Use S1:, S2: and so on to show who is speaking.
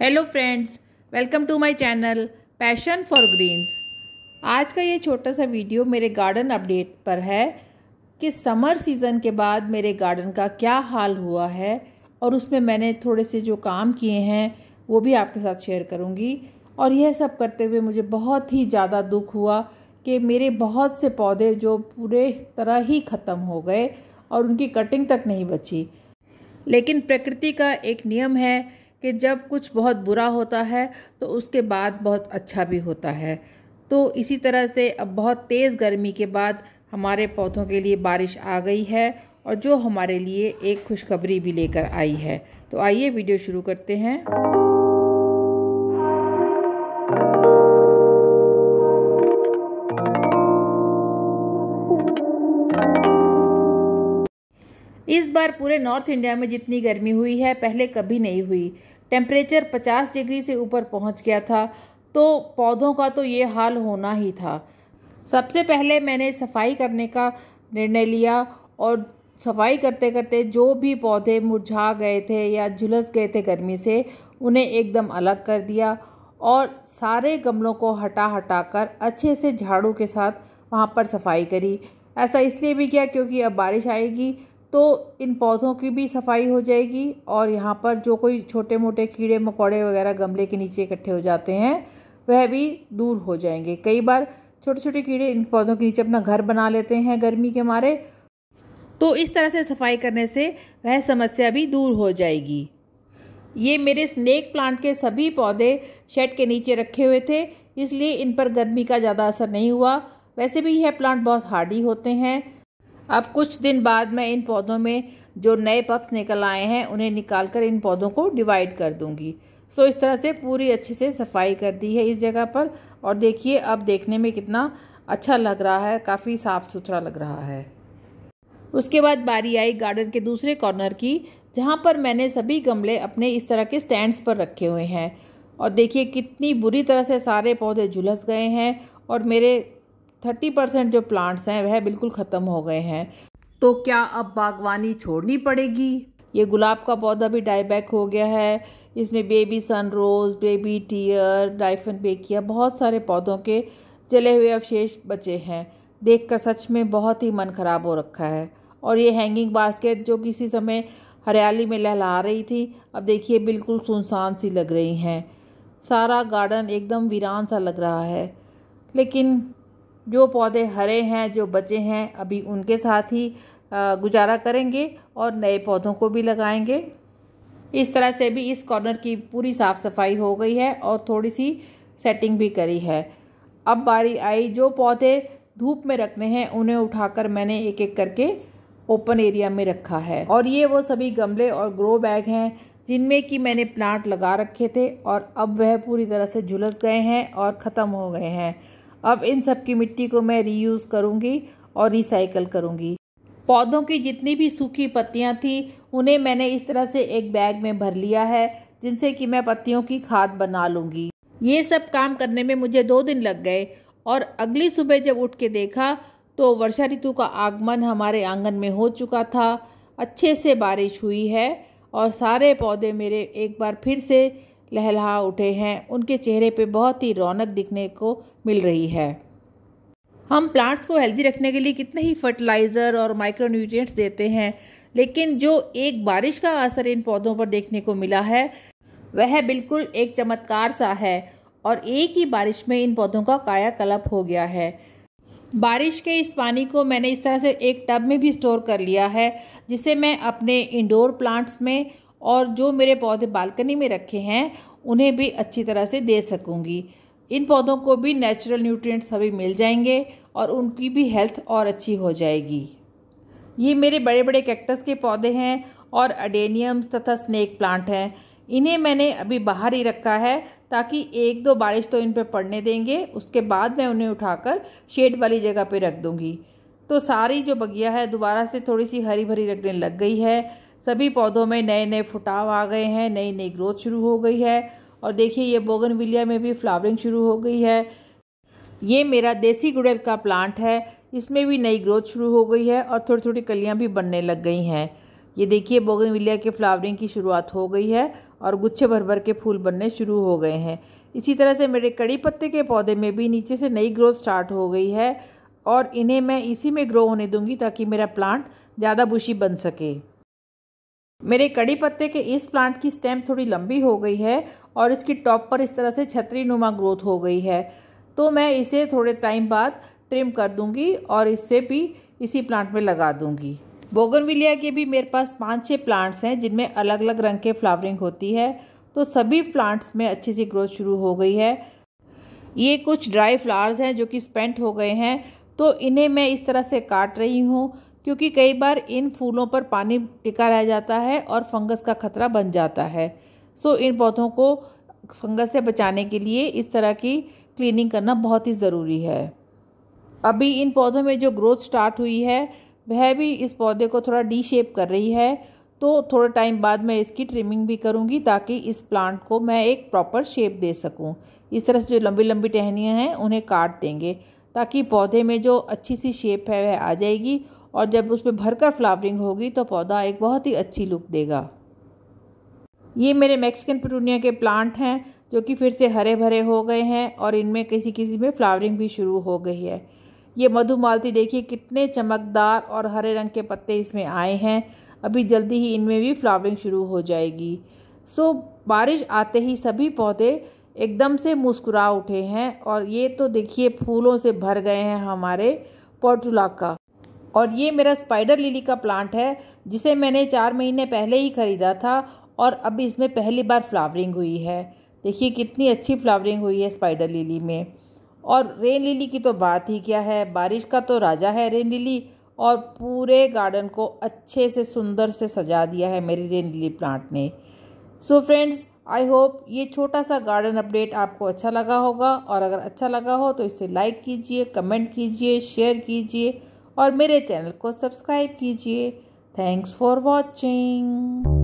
S1: hello friends welcome to my channel passion for greens आज का ये छोटा सा वीडियो मेरे गार्डन अपडेट पर है कि समर सीज़न के बाद मेरे गार्डन का क्या हाल हुआ है और उसमें मैंने थोड़े से जो काम किए हैं वो भी आपके साथ शेयर करूँगी और यह सब करते हुए मुझे बहुत ही ज़्यादा दुख हुआ कि मेरे बहुत से पौधे जो पूरे तरह ही ख़त्म हो गए और उनकी कटिंग तक नहीं बची लेकिन प्रकृति का एक नियम है कि जब कुछ बहुत बुरा होता है तो उसके बाद बहुत अच्छा भी होता है तो इसी तरह से अब बहुत तेज़ गर्मी के बाद हमारे पौधों के लिए बारिश आ गई है और जो हमारे लिए एक खुशखबरी भी लेकर आई है तो आइए वीडियो शुरू करते हैं इस बार पूरे नॉर्थ इंडिया में जितनी गर्मी हुई है पहले कभी नहीं हुई टेम्परेचर 50 डिग्री से ऊपर पहुंच गया था तो पौधों का तो ये हाल होना ही था सबसे पहले मैंने सफाई करने का निर्णय लिया और सफाई करते करते जो भी पौधे मुरझा गए थे या झुलस गए थे गर्मी से उन्हें एकदम अलग कर दिया और सारे गमलों को हटा हटा कर अच्छे से झाड़ू के साथ वहाँ पर सफाई करी ऐसा इसलिए भी किया क्योंकि अब बारिश आएगी तो इन पौधों की भी सफाई हो जाएगी और यहाँ पर जो कोई छोटे मोटे कीड़े मकोड़े वगैरह गमले के नीचे इकट्ठे हो जाते हैं वह भी दूर हो जाएंगे कई बार छोटे छोटे कीड़े इन पौधों के नीचे अपना घर बना लेते हैं गर्मी के मारे तो इस तरह से सफाई करने से वह समस्या भी दूर हो जाएगी ये मेरे स्नेक प्लांट के सभी पौधे शेड के नीचे रखे हुए थे इसलिए इन पर गर्मी का ज़्यादा असर नहीं हुआ वैसे भी यह प्लांट बहुत हार्डी होते हैं अब कुछ दिन बाद मैं इन पौधों में जो नए पप्स निकल आए हैं उन्हें निकाल कर इन पौधों को डिवाइड कर दूंगी सो इस तरह से पूरी अच्छे से सफाई कर दी है इस जगह पर और देखिए अब देखने में कितना अच्छा लग रहा है काफ़ी साफ़ सुथरा लग रहा है उसके बाद बारी आई गार्डन के दूसरे कॉर्नर की जहाँ पर मैंने सभी गमले अपने इस तरह के स्टैंड्स पर रखे हुए हैं और देखिए कितनी बुरी तरह से सारे पौधे झुलस गए हैं और मेरे थर्टी परसेंट जो प्लांट्स हैं वह बिल्कुल ख़त्म हो गए हैं तो क्या अब बागवानी छोड़नी पड़ेगी ये गुलाब का पौधा भी डाईबैक हो गया है इसमें baby sun rose baby tear dieffenbachia बहुत सारे पौधों के जले हुए अवशेष बचे हैं देख कर सच में बहुत ही मन ख़राब हो रखा है और ये हैंगिंग बास्केट जो किसी समय हरियाली में लहला रही थी अब देखिए बिल्कुल सुनसान सी लग रही हैं सारा गार्डन एकदम वीरान सा लग रहा है लेकिन जो पौधे हरे हैं जो बचे हैं अभी उनके साथ ही गुजारा करेंगे और नए पौधों को भी लगाएंगे इस तरह से भी इस कॉर्नर की पूरी साफ़ सफाई हो गई है और थोड़ी सी सेटिंग भी करी है अब बारी आई जो पौधे धूप में रखने हैं उन्हें उठाकर मैंने एक एक करके ओपन एरिया में रखा है और ये वो सभी गमले और ग्रो बैग हैं जिनमें कि मैंने प्लांट लगा रखे थे और अब वह पूरी तरह से झुलस गए हैं और ख़त्म हो गए हैं अब इन सब की मिट्टी को मैं रीयूज़ करूँगी और रिसाइकल करूँगी पौधों की जितनी भी सूखी पत्तियाँ थी उन्हें मैंने इस तरह से एक बैग में भर लिया है जिनसे कि मैं पत्तियों की खाद बना लूँगी ये सब काम करने में मुझे दो दिन लग गए और अगली सुबह जब उठ के देखा तो वर्षा ऋतु का आगमन हमारे आंगन में हो चुका था अच्छे से बारिश हुई है और सारे पौधे मेरे एक बार फिर से लहला उठे हैं उनके चेहरे पे बहुत ही रौनक दिखने को मिल रही है हम प्लांट्स को हेल्दी रखने के लिए कितने ही फर्टिलाइज़र और माइक्रोन्यूट्रिएंट्स देते हैं लेकिन जो एक बारिश का असर इन पौधों पर देखने को मिला है वह बिल्कुल एक चमत्कार सा है और एक ही बारिश में इन पौधों का कायाकल्प हो गया है बारिश के इस पानी को मैंने इस तरह से एक टब में भी स्टोर कर लिया है जिसे मैं अपने इंडोर प्लांट्स में और जो मेरे पौधे बालकनी में रखे हैं उन्हें भी अच्छी तरह से दे सकूँगी इन पौधों को भी नेचुरल न्यूट्रिएंट्स सभी मिल जाएंगे और उनकी भी हेल्थ और अच्छी हो जाएगी ये मेरे बड़े बड़े कैक्टस के पौधे हैं और अडेनियम्स तथा स्नेक प्लांट हैं इन्हें मैंने अभी बाहर ही रखा है ताकि एक दो बारिश तो इन पर पड़ने देंगे उसके बाद मैं उन्हें उठाकर शेड वाली जगह पर रख दूँगी तो सारी जो बगिया है दोबारा से थोड़ी सी हरी भरी रखने लग गई है सभी पौधों में नए नए फुटाव आ गए हैं नई नई ग्रोथ शुरू हो गई है और देखिए ये बोगनविलिया में भी फ्लावरिंग शुरू हो गई है ये मेरा देसी गुड़ैल का प्लांट है इसमें भी नई ग्रोथ शुरू हो गई है और थोड़ी थोड़ी कलियाँ भी बनने लग गई हैं ये देखिए बोगनविलिया के फ्लावरिंग की शुरुआत हो गई है और गुच्छे भर भर के फूल बनने शुरू हो गए हैं इसी तरह से मेरे कड़ी पत्ते के पौधे में भी नीचे से नई ग्रोथ स्टार्ट हो गई है और इन्हें मैं इसी में ग्रो होने दूंगी ताकि मेरा प्लांट ज़्यादा बुशी बन सके मेरे कड़ी पत्ते के इस प्लांट की स्टेम थोड़ी लंबी हो गई है और इसकी टॉप पर इस तरह से छतरी नुमा ग्रोथ हो गई है तो मैं इसे थोड़े टाइम बाद ट्रिम कर दूंगी और इससे भी इसी प्लांट में लगा दूंगी बोगनविलिया के भी मेरे पास पाँच छः प्लांट्स हैं जिनमें अलग अलग रंग के फ्लावरिंग होती है तो सभी प्लांट्स में अच्छी सी ग्रोथ शुरू हो गई है ये कुछ ड्राई फ्लावर्स हैं जो कि स्पेंट हो गए हैं तो इन्हें मैं इस तरह से काट रही हूँ क्योंकि कई बार इन फूलों पर पानी टिका रह जाता है और फंगस का खतरा बन जाता है सो इन पौधों को फंगस से बचाने के लिए इस तरह की क्लीनिंग करना बहुत ही ज़रूरी है अभी इन पौधों में जो ग्रोथ स्टार्ट हुई है वह भी इस पौधे को थोड़ा डी शेप कर रही है तो थोड़े टाइम बाद मैं इसकी ट्रिमिंग भी करूँगी ताकि इस प्लांट को मैं एक प्रॉपर शेप दे सकूँ इस तरह से जो लंबी लंबी टहनियाँ हैं उन्हें काट देंगे ताकि पौधे में जो अच्छी सी शेप है वह आ जाएगी और जब उस पर भरकर फ्लावरिंग होगी तो पौधा एक बहुत ही अच्छी लुक देगा ये मेरे मैक्सिकन पटूनिया के प्लांट हैं जो कि फिर से हरे भरे हो गए हैं और इनमें किसी किसी में फ्लावरिंग भी शुरू हो गई है ये मधुमालती देखिए कितने चमकदार और हरे रंग के पत्ते इसमें आए हैं अभी जल्दी ही इनमें भी फ्लावरिंग शुरू हो जाएगी सो बारिश आते ही सभी पौधे एकदम से मुस्कुरा उठे हैं और ये तो देखिए फूलों से भर गए हैं हमारे पोटुला का और ये मेरा स्पाइडर लिली का प्लांट है जिसे मैंने चार महीने पहले ही ख़रीदा था और अब इसमें पहली बार फ्लावरिंग हुई है देखिए कितनी अच्छी फ्लावरिंग हुई है स्पाइडर लिली में और रेन लिली की तो बात ही क्या है बारिश का तो राजा है रेन लिली और पूरे गार्डन को अच्छे से सुंदर से सजा दिया है मेरी रेन लिली प्लांट ने सो फ्रेंड्स आई होप ये छोटा सा गार्डन अपडेट आपको अच्छा लगा होगा और अगर अच्छा लगा हो तो इसे लाइक कीजिए कमेंट कीजिए शेयर कीजिए और मेरे चैनल को सब्सक्राइब कीजिए थैंक्स फॉर वॉचिंग